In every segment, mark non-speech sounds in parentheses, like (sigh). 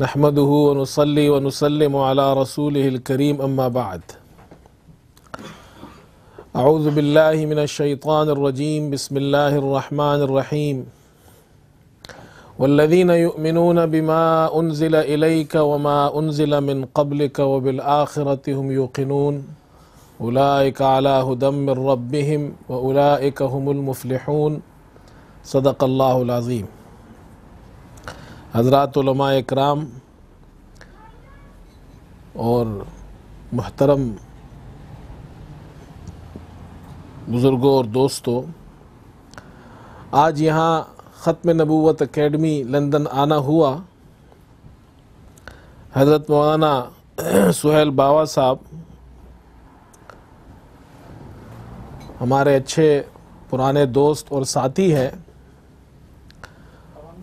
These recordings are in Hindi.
नहमदह वनसली वनसलम रसूलकरीम अम्माबाद आउज़बिल्लिमिनशैतानरजीम बसमीम वल्लिन युमिनून बिमा उनज़िल इलैक वमा उनज़िल मिन कबलिक वबिलआख़रत हम युकिनून उलाइक आला हुदम रब्बिहिम व उलाइक हमलमफ़्लून सदक़ल्लाज़ीम हज़रा कराम और महतरम बुज़ुर्गों और दोस्तों आज यहाँ ख़त्म नबूत अकेडमी लंदन आना हुआ हज़रत मौलाना सुहेल बाबा साहब हमारे अच्छे पुराने दोस्त और साथी हैं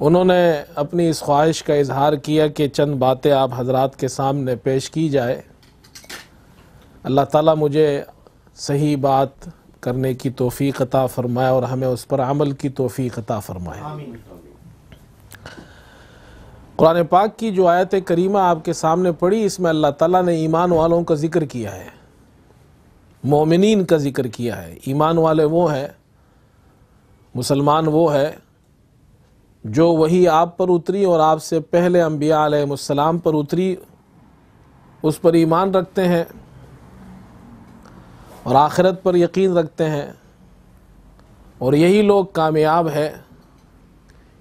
उन्होंने अपनी इस ख्वाहिश का इजहार किया कि चंद बातें आप हजरात के सामने पेश की जाए अल्लाह ताला मुझे सही बात करने की तोफ़ी अता फ़रमाए और हमें उस पर अमल की तोफ़ी अता फ़रमाए कुरान पाक की जो आयत करीमा आपके सामने पड़ी इसमें अल्लाह ताला ने ईमान वालों का ज़िक्र किया है मोमिन का ज़िक्र किया है ईमान वाले वो हैं मुसलमान वो है जो वही आप पर उतरी और आपसे पहले अम्बिया आलम पर उतरी उस पर ईमान रखते हैं और आखिरत पर यकीन रखते हैं और यही लोग कामयाब है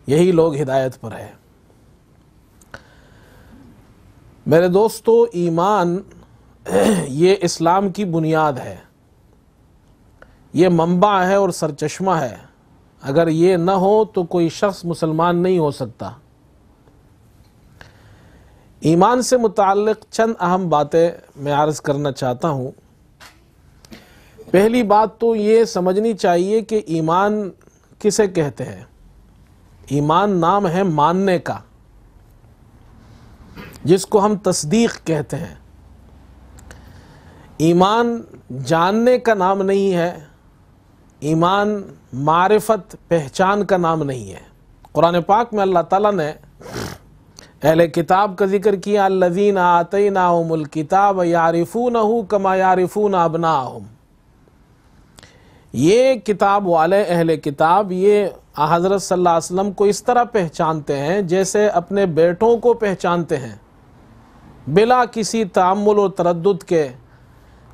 यही लोग हिदायत पर है मेरे दोस्तों ईमान (clears throat) ये इस्लाम की बुनियाद है ये मंबा है और सरचश्मा है अगर ये न हो तो कोई शख्स मुसलमान नहीं हो सकता ईमान से मुतल चंद अहम बातें मैं आर्ज करना चाहता हूँ पहली बात तो ये समझनी चाहिए कि ईमान किसे कहते हैं ईमान नाम है मानने का जिसको हम तस्दीक कहते हैं ईमान जानने का नाम नहीं है ईमान मारफत पहचान का नाम नहीं है कुरान पाक में अल्लाह ताला ने अहल किताब का जिक्र किया लजीन ना उमुल किताब यारिफून हो कमा ना अबना ये किताब वाले अहल किताब ये हज़रत सल्लल्लाहु अलैहि वसल्लम को इस तरह पहचानते हैं जैसे अपने बेटों को पहचानते हैं बिला किसी तामुल और तरद के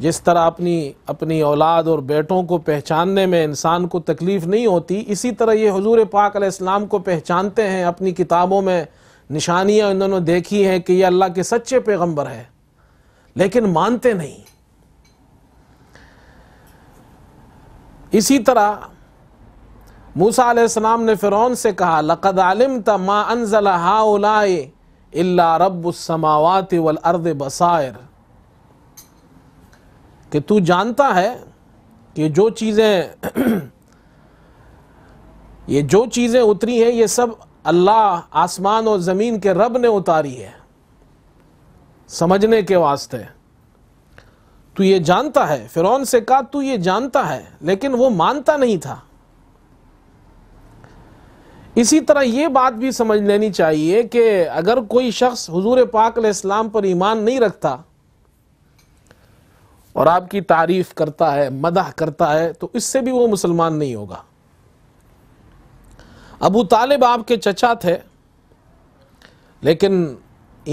जिस तरह अपनी अपनी औलाद और बेटों को पहचानने में इंसान को तकलीफ़ नहीं होती इसी तरह ये हजूर पाक इस्लाम को पहचानते हैं अपनी किताबों में निशानियाँ इन्होंने देखी हैं कि ये अल्लाह के सच्चे पैगम्बर है लेकिन मानते नहीं इसी तरह मूसा आलाम ने फ़िरौन से कहा लक़द आलिम तमा अनज़ल हाउलाए इल्ला रब्बुस्समावात बसायर कि तू जानता है कि जो चीज़ें ये जो चीज़ें उतरी हैं ये सब अल्लाह आसमान और ज़मीन के रब ने उतारी है समझने के वास्ते तू ये जानता है फिरौन से कहा तू ये जानता है लेकिन वो मानता नहीं था इसी तरह ये बात भी समझ लेनी चाहिए कि अगर कोई शख्स हुजूर पाक इस्लाम पर ईमान नहीं रखता और आपकी तारीफ करता है मदह करता है तो इससे भी वो मुसलमान नहीं होगा अबू तालिब आपके चचा थे लेकिन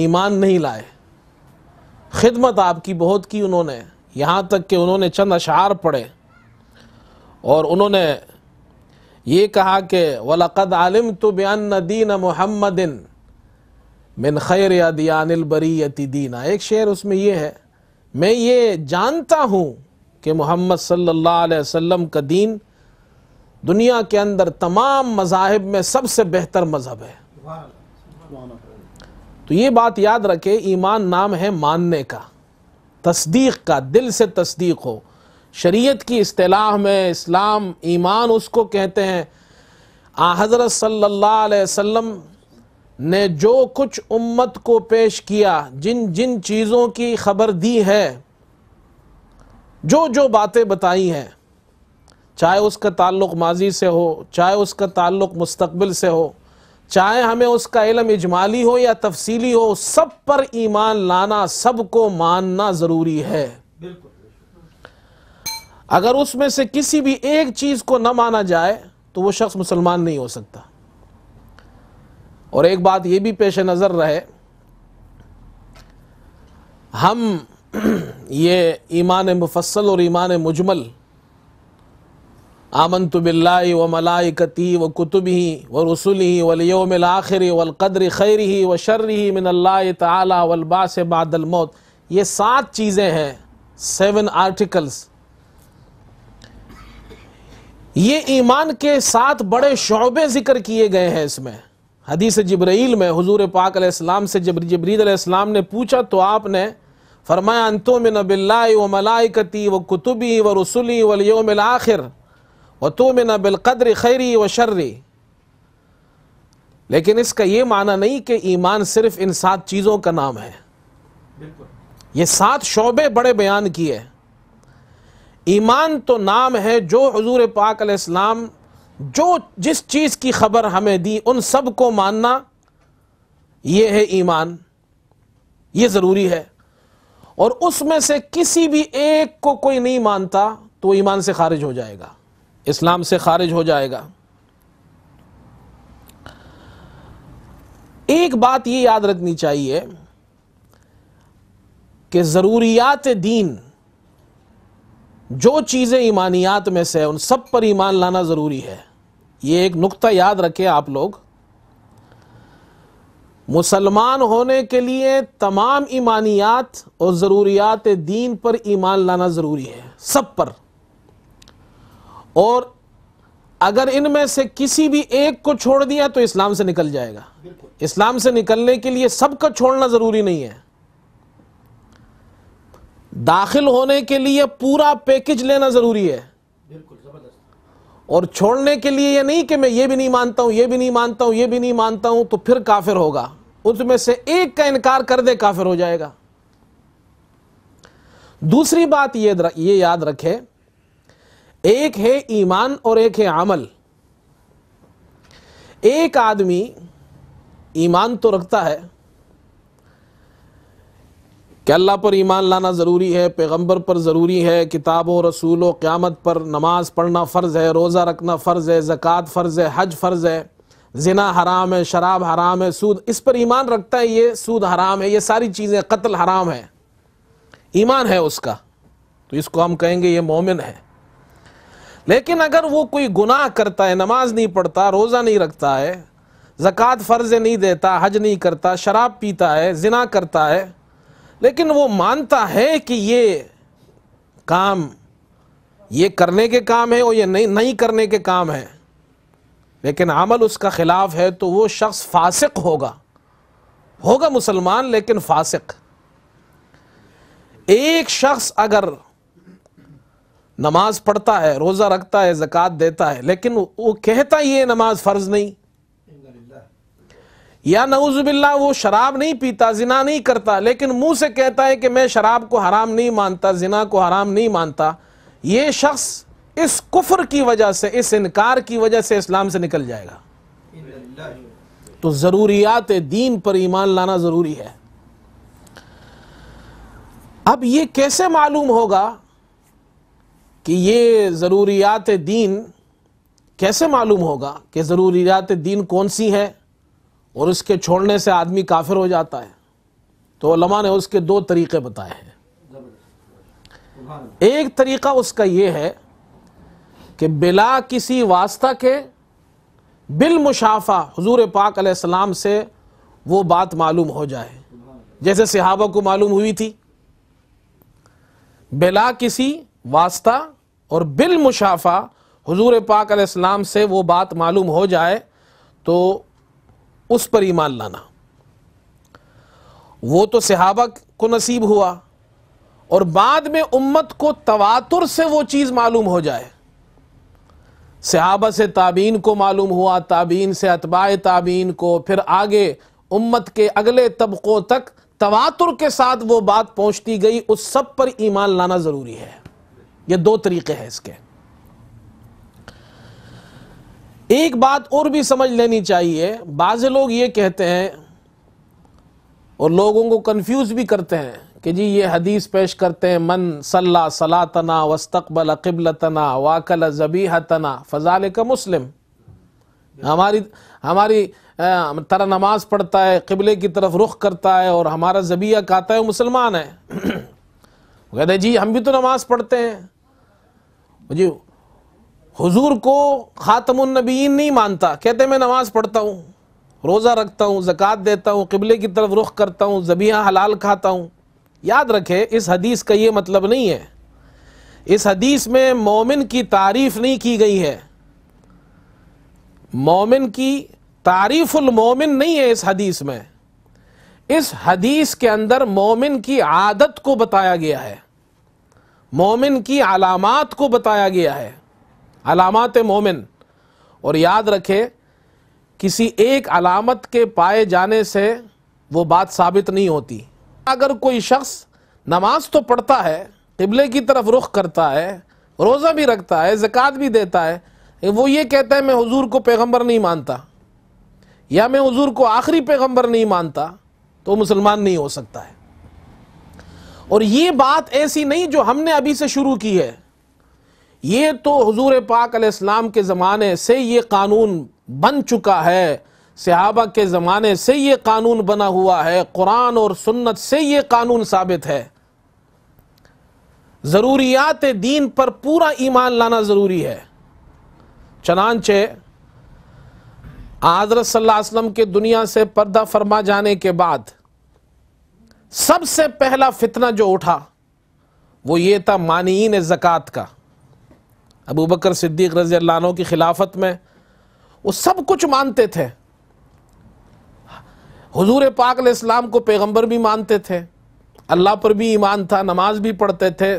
ईमान नहीं लाए खिदमत आपकी बहुत की उन्होंने यहाँ तक कि उन्होंने चंद अशार पढ़े और उन्होंने ये कहा कि वलक़द आलिम तो बयान दीन मोहम्मदिन मिन खैर अदियानबरीती दीना एक शेर उसमें यह है मैं ये जानता हूँ कि मोहम्मद सल्लल्लाहु अलैहि वसल्लम का दीन दुनिया के अंदर तमाम मजाहब में सबसे बेहतर मज़हब है तो ये बात याद रखे ईमान नाम है मानने का तस्दीक का दिल से तस्दीक हो शरीयत की अतलाह में इस्लाम ईमान उसको कहते हैं आ हज़रत सल्लल्लाहु अलैहि वसल्लम ने जो कुछ उम्मत को पेश किया जिन जिन चीज़ों की खबर दी है जो जो बातें बताई हैं चाहे उसका ताल्लुक माजी से हो चाहे उसका ताल्लुक मुस्तबिल से हो चाहे हमें उसका इलम इजमाली हो या तफसीली हो सब पर ईमान लाना सब को मानना ज़रूरी है अगर उसमें से किसी भी एक चीज़ को न माना जाए तो वो शख्स मुसलमान नहीं हो सकता और एक बात ये भी पेश नज़र रहे हम (clears throat) ये ईमान मुफसल और ईमान मुजमल आमन तो बिल्ला व मलाइकती व कुतुब ही व रसुल ही आखिर आखिरी वलकद्र खैर ही व शर्र ही मिनल्ला तला वलबास बादलमौत ये सात चीज़ें हैं सेवन आर्टिकल्स ये ईमान के सात बड़े शोबे जिक्र किए गए हैं इसमें हदीस जबरील में हजूर पाक अलैहिस्सलाम से जब जबरील अलैहिस्सलाम ने पूछा तो आपने फरमाया अंतो में नबिल्ला व मलाइकती व कुतुबी व रसुली वलयोम आखिर व तो में नबिलकद्र खैरी व शर्री लेकिन इसका ये माना नहीं कि ईमान सिर्फ इन सात चीज़ों का नाम है ये सात शोबे बड़े बयान किए ईमान तो नाम है जो हजूर पाक अलैहिस्सलाम जो जिस चीज़ की खबर हमें दी उन सब को मानना ये है ईमान ये ज़रूरी है और उसमें से किसी भी एक को कोई नहीं मानता तो ईमान से खारिज हो जाएगा इस्लाम से खारिज हो जाएगा एक बात ये याद रखनी चाहिए कि ज़रूरियात दीन जो चीज़ें ईमानियात में से उन सब पर ईमान लाना ज़रूरी है ये एक नुक्ता याद रखें आप लोग मुसलमान होने के लिए तमाम ईमानियात और ज़रूरियात दीन पर ईमान लाना ज़रूरी है सब पर और अगर इनमें से किसी भी एक को छोड़ दिया तो इस्लाम से निकल जाएगा इस्लाम से निकलने के लिए सबका छोड़ना ज़रूरी नहीं है दाखिल होने के लिए पूरा पैकेज लेना ज़रूरी है और छोड़ने के लिए ये नहीं कि मैं ये भी नहीं मानता हूं ये भी नहीं मानता हूं ये भी नहीं मानता हूं तो फिर काफिर होगा उसमें से एक का इनकार कर दे काफिर हो जाएगा दूसरी बात ये ये याद रखे एक है ईमान और एक है अमल एक आदमी ईमान तो रखता है कि अल्लाह पर ईमान लाना ज़रूरी है पैगम्बर पर ज़रूरी है किताब व रसूल व क़्यामत पर नमाज पढ़ना फ़र्ज़ है रोज़ा रखना फ़र्ज़ है ज़क़़त फ़र्ज़ है हज फ़र्ज़ है ज़िना हराम है शराब हराम है सूद इस पर ईमान रखता है ये सूद हराम है ये सारी चीज़ें कत्ल हराम है ईमान है उसका तो इसको हम कहेंगे ये मोमिन है लेकिन अगर वो कोई गुनाह करता है नमाज नहीं पढ़ता रोज़ा नहीं रखता है ज़क़़त फ़र्ज़ नहीं देता हज नहीं करता शराब पीता है जिना करता है लेकिन वो मानता है कि ये काम ये करने के काम है और ये नहीं नहीं करने के काम है लेकिन अमल उसका खिलाफ है तो वो शख्स फासिक होगा होगा मुसलमान लेकिन फासिक एक शख्स अगर नमाज पढ़ता है रोज़ा रखता है ज़क़़त देता है लेकिन वो कहता ये नमाज फ़र्ज़ नहीं या नवजुबिल्ला वो शराब नहीं पीता जिना नहीं करता लेकिन मुंह से कहता है कि मैं शराब को हराम नहीं मानता जिना को हराम नहीं मानता ये शख्स इस कुफर की वजह से इस इनकार की वजह से इस्लाम से निकल जाएगा तो ज़रूरियात दीन पर ईमान लाना ज़रूरी है अब ये कैसे मालूम होगा कि ये ज़रूरियात दीन कैसे मालूम होगा कि ज़रूरियात दीन कौन सी है और उसके छोड़ने से आदमी काफिर हो जाता है तो लमा ने उसके दो तरीके बताए हैं एक तरीका उसका यह है कि बिला किसी वास्ता के बिल मुशाफा हजूर पाक सलाम से वो बात मालूम हो जाए जैसे सिहाबा को मालूम हुई थी बिला किसी वास्ता और बिल मुशाफा हजूर पाक सलाम से वो बात मालूम हो जाए तो उस पर ईमान लाना वो तो सहाबा को नसीब हुआ और बाद में उम्मत को तवातुर से वो चीज़ मालूम हो जाए सहाबा से ताबीन को मालूम हुआ ताबीन से अतबा ताबीन को फिर आगे उम्मत के अगले तबकों तक तवातुर के साथ वो बात पहुंचती गई उस सब पर ईमान लाना ज़रूरी है ये दो तरीके हैं इसके एक बात और भी समझ लेनी चाहिए बाज़ लोग ये कहते हैं और लोगों को कंफ्यूज भी करते हैं कि जी ये हदीस पेश करते हैं मन सल्ला सलातना वस्तकबल क़िबलतना वाकल हतना फ़जाल का मुस्लिम हमारी हमारी तरह नमाज पढ़ता है क़िबले की तरफ रुख करता है और हमारा ज़बिया कहता है मुसलमान है (clears throat) कहते जी हम भी तो नमाज़ पढ़ते हैं जी हुजूर को ख़ातमनबीन नहीं मानता कहते मैं नमाज़ पढ़ता हूँ रोज़ा रखता हूँ ज़क़़त देता हूँ किबले की तरफ रुख करता हूँ ज़बियाँ हलाल खाता हूँ याद रखे इस हदीस का ये मतलब नहीं है इस हदीस में मोमिन की तारीफ़ नहीं की गई है मोमिन की तारीफ़ुलमोमिन नहीं है इस हदीस में इस हदीस के अंदर मोमिन की आदत को बताया गया है मोमिन की अलामत को बताया गया है अलामत मोमिन और याद रखे किसी एक अलामत के पाए जाने से वो बात साबित नहीं होती अगर कोई शख्स नमाज तो पढ़ता है तबले की तरफ रुख करता है रोज़ा भी रखता है ज़क़़त भी देता है वो ये कहता है मैं हुजूर को पैगंबर नहीं मानता या मैं हुजूर को आखिरी पैगंबर नहीं मानता तो मुसलमान नहीं हो सकता है और ये बात ऐसी नहीं जो हमने अभी से शुरू की है ये तो हजूर पाक अलैहिस्सलाम के ज़माने से ये कानून बन चुका है सहाबा के ज़माने से ये कानून बना हुआ है कुरान और सुन्नत से ये कानून साबित है ज़रूरियात दीन पर पूरा ईमान लाना ज़रूरी है चनानचे हज़रत सल्लाम के दुनिया से पर्दा फरमा जाने के बाद सबसे पहला फितना जो उठा वो ये था मानीन ज़क़़त का अबू बकर सिद्दीक रजी अल्लाह की खिलाफत में वो सब कुछ मानते थे हजूर पाक इस्लाम को पैगम्बर भी मानते थे अल्लाह पर भी ईमान था नमाज भी पढ़ते थे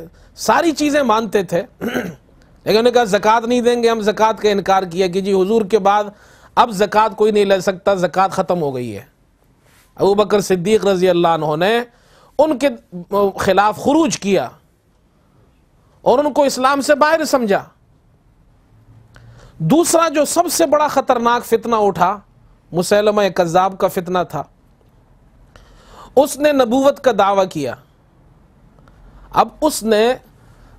सारी चीज़ें मानते थे लेकिन उन्होंने कहा जक़ात नहीं देंगे हम जक़ात का इनकार किया कि जी हुजूर के बाद अब जक़ात कोई नहीं ले सकता जक़ात ख़त्म हो गई है अबू बकर सिद्दीक रजी अल्लाह ने उनके ख़िलाफ़ खरूज किया और उनको इस्लाम से बाहर समझा दूसरा जो सबसे बड़ा खतरनाक फितना उठा मुसलम कज़ाब का फितना था उसने नबूवत का दावा किया अब उसने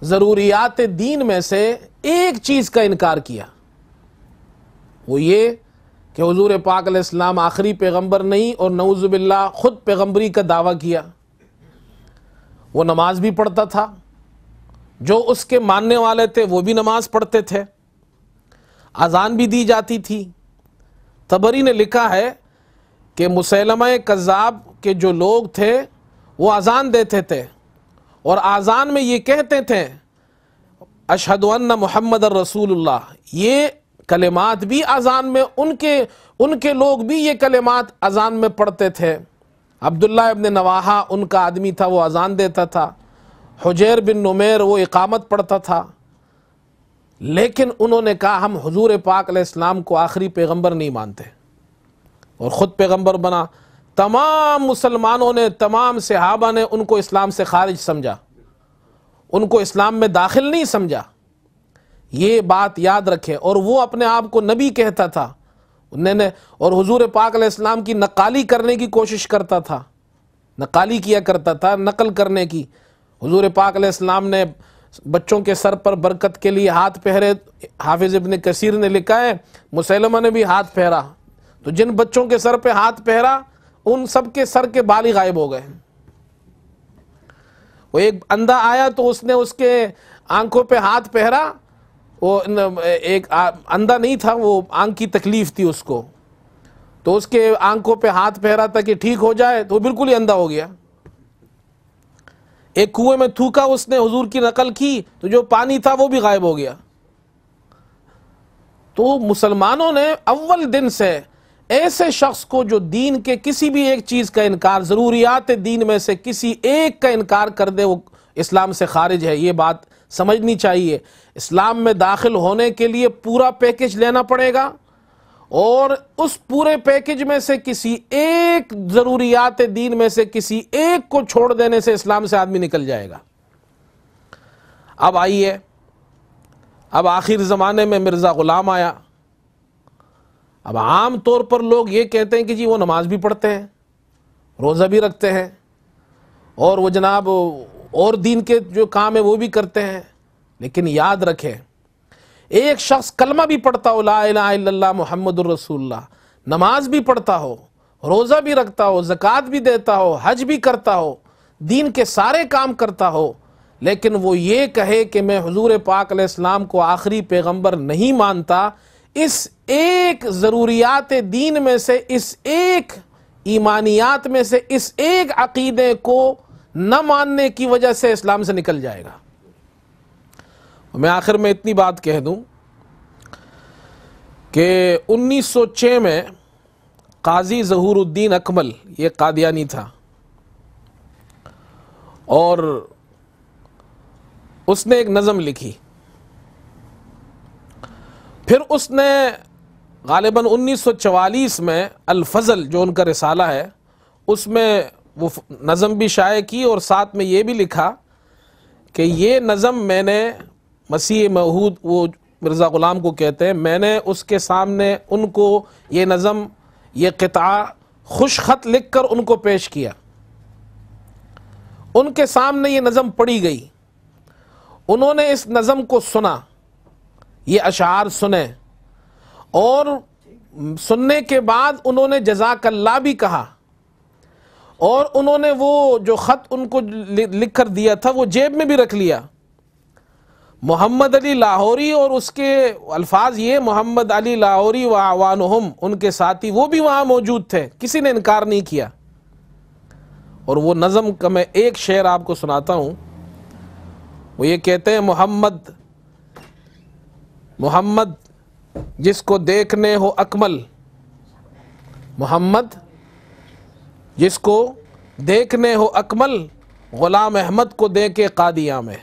ज़रूरियात दीन में से एक चीज़ का इनकार किया वो ये कि हजूर पाक इस्लाम आखिरी पैगम्बर नहीं और नवजुबिल्ला ख़ुद पैगम्बरी का दावा किया वो नमाज़ भी पढ़ता था जो उसके मानने वाले थे वो भी नमाज़ पढ़ते थे अजान भी दी जाती थी तबरी ने लिखा है कि मुसलम कज़ाब के जो लोग थे वो अजान देते थे और अजान में ये कहते थे अशहदन मोहम्मद रसूल ये कलेमात भी अजान में उनके उनके लोग भी ये कलेमात अजान में पढ़ते थे अब्दुल्ला इबन नवाहा उनका आदमी था वो अजान देता था हुजैर बिन नुमेर वो इकामत पढ़ता था लेकिन उन्होंने कहा हम हजूर पाक इस्लाम को आखिरी पैगम्बर नहीं मानते और ख़ुद पैगम्बर बना तमाम मुसलमानों ने तमाम सहाबा ने उनको इस्लाम से खारिज समझा उनको इस्लाम में दाखिल नहीं समझा ये बात याद रखें और वो अपने आप को नबी कहता था उन्होंने और हजूर पाक इस्लाम की नकाली करने की कोशिश करता था नकाली किया करता था नकल करने की हजूर पाक इस्लाम ने बच्चों के सर पर बरकत के लिए हाथ पहरे हाफिज इबन कसीर ने लिखा है मुसलमा ने भी हाथ पहरा तो जिन बच्चों के सर पे हाथ पहरा उन सब के सर के बाल ही गायब हो गए वो एक अंधा आया तो उसने उसके आंखों पे हाथ पहरा वो एक अंधा नहीं था वो आंख की तकलीफ थी उसको तो उसके आंखों पे हाथ पहरा था कि ठीक हो जाए तो बिल्कुल ही अंधा हो गया एक कुएं में थूका उसने हुजूर की नकल की तो जो पानी था वो भी गायब हो गया तो मुसलमानों ने अव्वल दिन से ऐसे शख्स को जो दीन के किसी भी एक चीज़ का इनकार ज़रूरियात दीन में से किसी एक का इनकार कर दे वो इस्लाम से खारिज है ये बात समझनी चाहिए इस्लाम में दाखिल होने के लिए पूरा पैकेज लेना पड़ेगा और उस पूरे पैकेज में से किसी एक जरूरियात दीन में से किसी एक को छोड़ देने से इस्लाम से आदमी निकल जाएगा अब आइए अब आखिर ज़माने में मिर्ज़ा ग़ुलाम आया अब आम तौर पर लोग ये कहते हैं कि जी वो नमाज भी पढ़ते हैं रोज़ा भी रखते हैं और वो जनाब और दीन के जो काम है वो भी करते हैं लेकिन याद रखें एक शख्स कलमा भी पढ़ता हो ला मोहम्मद रसूल्ला नमाज भी पढ़ता हो रोज़ा भी रखता हो जक़ात भी देता हो हज भी करता हो दीन के सारे काम करता हो लेकिन वो ये कहे कि मैं हजूर पाक इस्लाम को आखिरी पैगम्बर नहीं मानता इस एक ज़रूरियात दीन में से इस एक ईमानियात में से इस एक अकीदे को न मानने की वजह से इस्लाम से निकल जाएगा मैं आखिर में इतनी बात कह दूं कि 1906 में काजी जहूरुद्दीन अकमल ये कादियानी था और उसने एक नज़म लिखी फिर उसने गालिबा 1944 में अलफजल जो उनका रिसाला है उसमें वो नज़म भी शाये की और साथ में ये भी लिखा कि ये नज़म मैंने मसीह महूद वो मिर्ज़ा ग़ुलाम को कहते हैं मैंने उसके सामने उनको ये नज़म ये किता खुश खत लिख कर उनको पेश किया उनके सामने ये नज़म पढ़ी गई उन्होंने इस नज़म को सुना ये अशार सुने और सुनने के बाद उन्होंने जजाकल्ला भी कहा और उन्होंने वो जो ख़त उनको लिख कर दिया था वो जेब में भी रख लिया मोहम्मद अली लाहौरी और उसके अल्फाज ये मोहम्मद अली लाहौरी व आवानहम उनके साथी वो भी वहाँ मौजूद थे किसी ने इनकार नहीं किया और वो नज़म का मैं एक शेर आपको सुनाता हूँ वो ये कहते हैं मोहम्मद मोहम्मद जिसको देखने हो अकमल मोहम्मद जिसको देखने हो अकमल ग़ुलाम अहमद को दे के कादिया में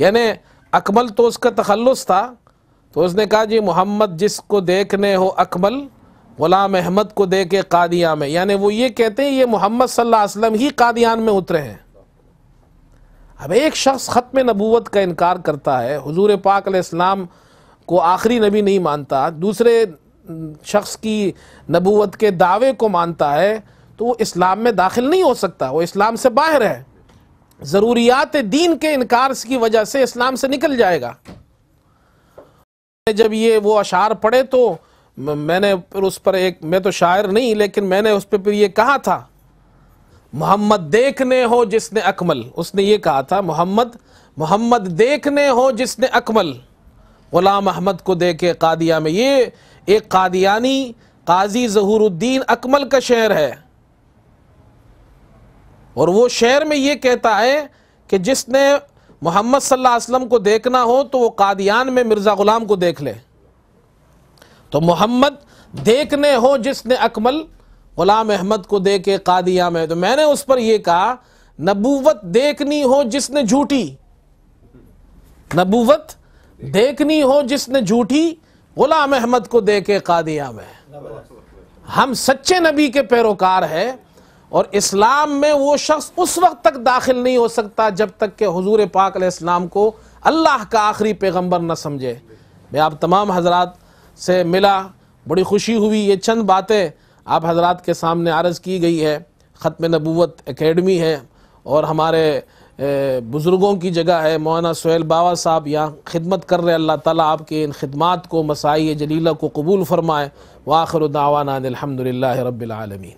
यानी अकमल तो उसका तखलस था तो उसने कहा जी मोहम्मद जिसको देखने हो अकमल ग़ुलाम अहमद को देखे के कादिया में यानी वो ये कहते हैं ये मोहम्मद सल्लल्लाहु ही कादियान में उतरे हैं अब एक शख्स ख़त्म नबूवत का इनकार करता है हजूर पाक इस्लाम को आखिरी नबी नहीं मानता दूसरे शख्स की नबूवत के दावे को मानता है तो वो इस्लाम में दाखिल नहीं हो सकता वो इस्लाम से बाहर है ज़रूरियात दीन के इनकार की वजह से इस्लाम से निकल जाएगा जब ये वो अशार पढ़े तो मैंने फिर उस पर एक मैं तो शायर नहीं लेकिन मैंने उस पर फिर ये कहा था मोहम्मद देखने हो जिसने अकमल उसने ये कहा था मोहम्मद मोहम्मद देखने हो जिसने अकमल ग़ुलाम अहमद को देखे कादिया में ये एक कादियानी काजी जहूरुद्दीन अकमल का शहर है और वो शेर में ये कहता है कि जिसने मोहम्मद सल्लल्लाहु अलैहि वसल्लम को देखना हो तो वो कादियान में मिर्ज़ा ग़ुलाम को देख ले तो मोहम्मद देखने हो जिसने अकमल ग़ुलाम अहमद को देखे के कादिया में तो मैंने उस पर यह कहा नबूवत देखनी हो जिसने झूठी नबूवत देखनी हो जिसने झूठी ग़ुलाम अहमद को देखे के कादिया में हम सच्चे नबी के पैरोकार हैं और इस्लाम में वो शख्स उस वक्त तक दाखिल नहीं हो सकता जब तक के हजूर पाक इस्लाम को अल्लाह का आखिरी पैगम्बर न समझे मैं आप तमाम हजरात से मिला बड़ी खुशी हुई ये चंद बातें आप हजरात के सामने आरज़ की गई है ख़त्म नबूत एकेडमी है और हमारे बुज़ुर्गों की जगह है मौलाना सुहेल बाबा साहब यहाँ खिदमत कर रहे अल्लाह ताला आपके इन खिदमत को मसाई जलीला को कबूल फ़रमाए वाखर दावाना अलहमदिल्ला रबालमीन